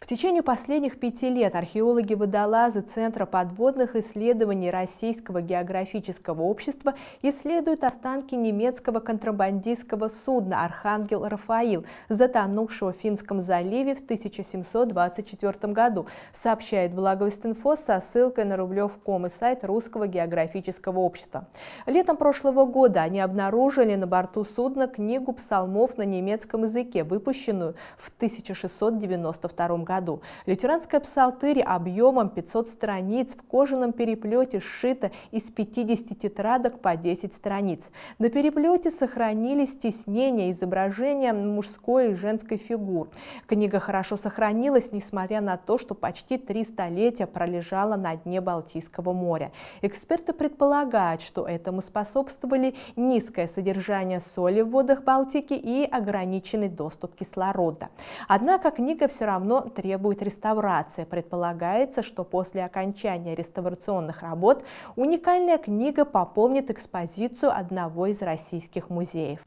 В течение последних пяти лет археологи-водолазы Центра подводных исследований Российского географического общества исследуют останки немецкого контрабандистского судна «Архангел Рафаил», затонувшего в Финском заливе в 1724 году, сообщает Благовестинфо со ссылкой на рублев.ком и сайт Русского географического общества. Летом прошлого года они обнаружили на борту судна книгу псалмов на немецком языке, выпущенную в 1692 году году. Лютеранская псалтырь объемом 500 страниц в кожаном переплете сшита из 50 тетрадок по 10 страниц. На переплете сохранились стеснения, изображения мужской и женской фигур. Книга хорошо сохранилась, несмотря на то, что почти три столетия пролежала на дне Балтийского моря. Эксперты предполагают, что этому способствовали низкое содержание соли в водах Балтики и ограниченный доступ кислорода. Однако книга все равно требует реставрации. Предполагается, что после окончания реставрационных работ уникальная книга пополнит экспозицию одного из российских музеев.